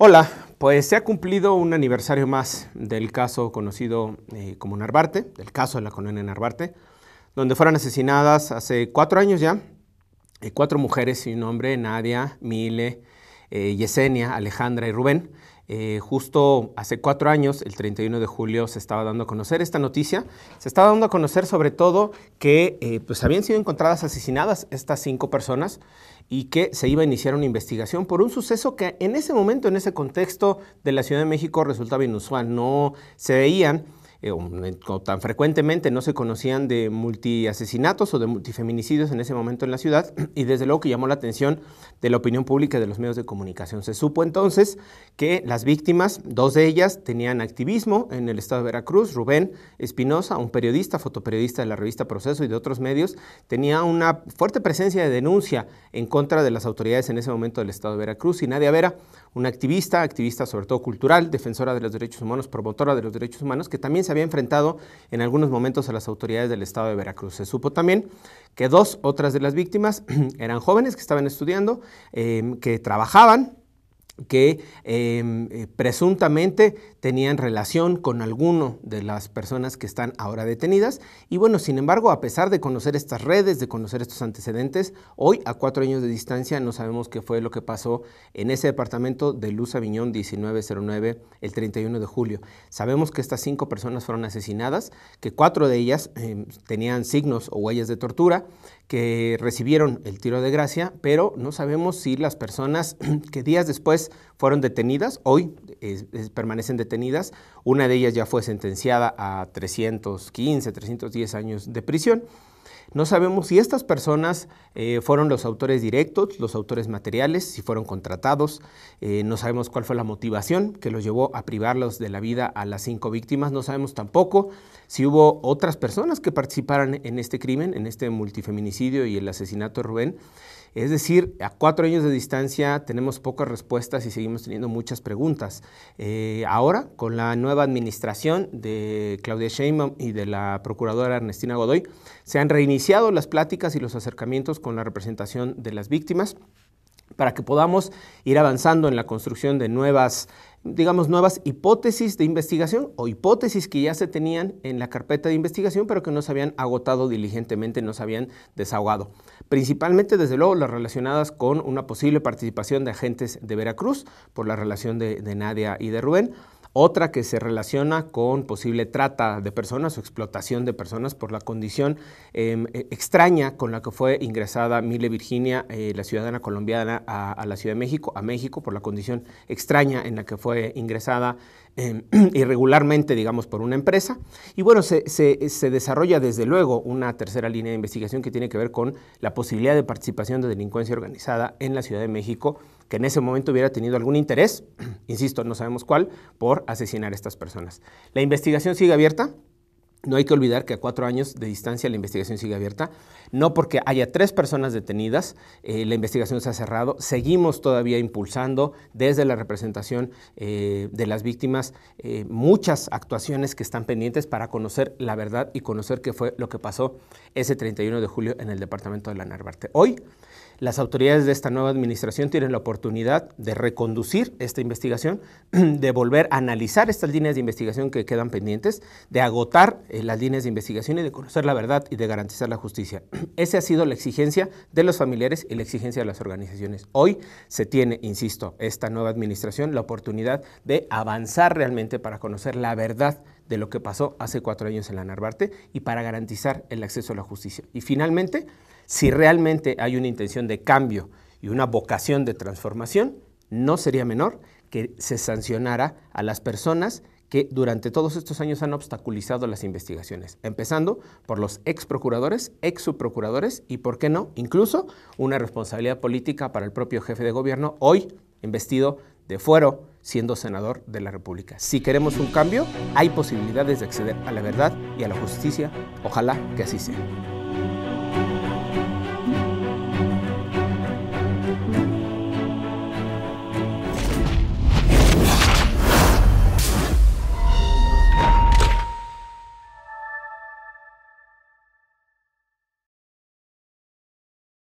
Hola, pues se ha cumplido un aniversario más del caso conocido eh, como Narvarte, del caso de la colonia Narvarte, donde fueron asesinadas hace cuatro años ya eh, cuatro mujeres y un hombre, Nadia, Mile, eh, Yesenia, Alejandra y Rubén, eh, justo hace cuatro años, el 31 de julio, se estaba dando a conocer esta noticia. Se estaba dando a conocer sobre todo que eh, pues habían sido encontradas asesinadas estas cinco personas y que se iba a iniciar una investigación por un suceso que en ese momento, en ese contexto de la Ciudad de México, resultaba inusual. No se veían eh, eh, o, tan frecuentemente no se conocían de multiasesinatos o de multifeminicidios en ese momento en la ciudad y desde luego que llamó la atención de la opinión pública y de los medios de comunicación. Se supo entonces que las víctimas, dos de ellas, tenían activismo en el estado de Veracruz. Rubén Espinosa, un periodista, fotoperiodista de la revista Proceso y de otros medios, tenía una fuerte presencia de denuncia en contra de las autoridades en ese momento del estado de Veracruz. Y Nadia Vera, una activista, activista sobre todo cultural, defensora de los derechos humanos, promotora de los derechos humanos, que también se se había enfrentado en algunos momentos a las autoridades del estado de Veracruz. Se supo también que dos otras de las víctimas eran jóvenes que estaban estudiando, eh, que trabajaban que em, eh, presuntamente tenían relación con alguno de las personas que están ahora detenidas. Y bueno, sin embargo, a pesar de conocer estas redes, de conocer estos antecedentes, hoy a cuatro años de distancia no sabemos qué fue lo que pasó en ese departamento de Luz Aviñón 1909 el 31 de julio. Sabemos que estas cinco personas fueron asesinadas, que cuatro de ellas em, tenían signos o huellas de tortura, que recibieron el tiro de gracia, pero no sabemos si las personas que días después fueron detenidas, hoy permanecen detenidas, una de ellas ya fue sentenciada a 315, 310 años de prisión. No sabemos si estas personas eh, fueron los autores directos, los autores materiales, si fueron contratados. Eh, no sabemos cuál fue la motivación que los llevó a privarlos de la vida a las cinco víctimas. No sabemos tampoco si hubo otras personas que participaran en este crimen, en este multifeminicidio y el asesinato de Rubén. Es decir, a cuatro años de distancia tenemos pocas respuestas y seguimos teniendo muchas preguntas. Eh, ahora, con la nueva administración de Claudia Sheinbaum y de la procuradora Ernestina Godoy, se han reiniciado las pláticas y los acercamientos con la representación de las víctimas para que podamos ir avanzando en la construcción de nuevas digamos, nuevas hipótesis de investigación o hipótesis que ya se tenían en la carpeta de investigación, pero que no se habían agotado diligentemente, no se habían desahogado. Principalmente, desde luego, las relacionadas con una posible participación de agentes de Veracruz por la relación de, de Nadia y de Rubén. Otra que se relaciona con posible trata de personas o explotación de personas por la condición em, e, extraña con la que fue ingresada Mile Virginia, eh, la ciudadana colombiana, a, la Ciudad de México, a México, por la condición extraña en la que fue ingresada em, irregularmente, digamos, por una empresa. Y bueno, se desarrolla desde luego una tercera línea de investigación que tiene que ver con la posibilidad de participación de delincuencia organizada en la Ciudad de México, que en ese momento hubiera tenido algún interés insisto, no sabemos cuál, por asesinar a estas personas. La investigación sigue abierta, no hay que olvidar que a cuatro años de distancia la investigación sigue abierta. No porque haya tres personas detenidas, eh, la investigación se ha cerrado. Seguimos todavía impulsando desde la representación eh, de las víctimas eh, muchas actuaciones que están pendientes para conocer la verdad y conocer qué fue lo que pasó ese 31 de julio en el departamento de la Narvarte. Hoy las autoridades de esta nueva administración tienen la oportunidad de reconducir esta investigación, de volver a analizar estas líneas de investigación que quedan pendientes, de agotar eh, las líneas de investigación y de conocer la verdad y de garantizar la justicia. Esa ha sido la exigencia de los familiares y la exigencia de las organizaciones. Hoy se tiene, insisto, esta nueva administración la oportunidad de avanzar realmente para conocer la verdad de lo que pasó hace cuatro años en la Narvarte y para garantizar el acceso a la justicia. Y finalmente, si realmente hay una intención de cambio y una vocación de transformación, no sería menor que se sancionara a las personas que durante todos estos años han obstaculizado las investigaciones, empezando por los ex procuradores, ex subprocuradores y, por qué no, incluso una responsabilidad política para el propio jefe de gobierno, hoy investido de fuero siendo senador de la República. Si queremos un cambio, hay posibilidades de acceder a la verdad y a la justicia. Ojalá que así sea.